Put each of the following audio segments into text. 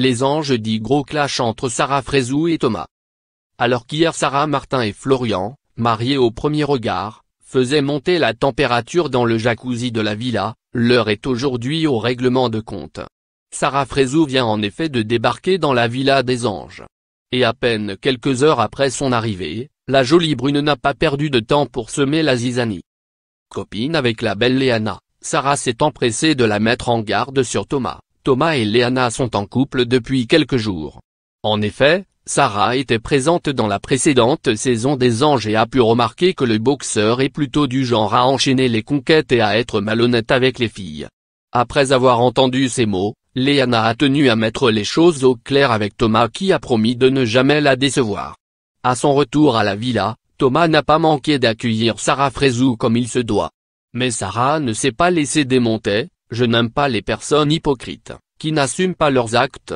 Les anges dit gros clash entre Sarah Frézou et Thomas. Alors qu'hier Sarah Martin et Florian, mariés au premier regard, faisaient monter la température dans le jacuzzi de la villa, l'heure est aujourd'hui au règlement de compte. Sarah Frézou vient en effet de débarquer dans la villa des anges. Et à peine quelques heures après son arrivée, la jolie brune n'a pas perdu de temps pour semer la zizanie. Copine avec la belle Léana, Sarah s'est empressée de la mettre en garde sur Thomas. Thomas et Léana sont en couple depuis quelques jours. En effet, Sarah était présente dans la précédente saison des Anges et a pu remarquer que le boxeur est plutôt du genre à enchaîner les conquêtes et à être malhonnête avec les filles. Après avoir entendu ces mots, Léana a tenu à mettre les choses au clair avec Thomas qui a promis de ne jamais la décevoir. À son retour à la villa, Thomas n'a pas manqué d'accueillir Sarah Frézou comme il se doit. Mais Sarah ne s'est pas laissée démonter, je n'aime pas les personnes hypocrites, qui n'assument pas leurs actes.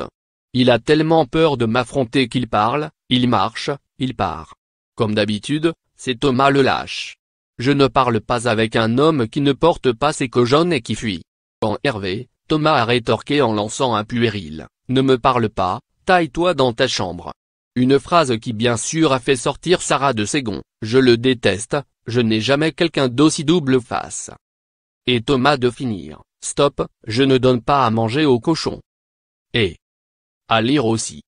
Il a tellement peur de m'affronter qu'il parle, il marche, il part. Comme d'habitude, c'est Thomas le lâche. Je ne parle pas avec un homme qui ne porte pas ses cojones et qui fuit. Quand Hervé, Thomas a rétorqué en lançant un puéril, ne me parle pas, taille-toi dans ta chambre. Une phrase qui bien sûr a fait sortir Sarah de ses gonds, je le déteste, je n'ai jamais quelqu'un d'aussi double face. Et Thomas de finir, Stop, je ne donne pas à manger aux cochons. Et à lire aussi.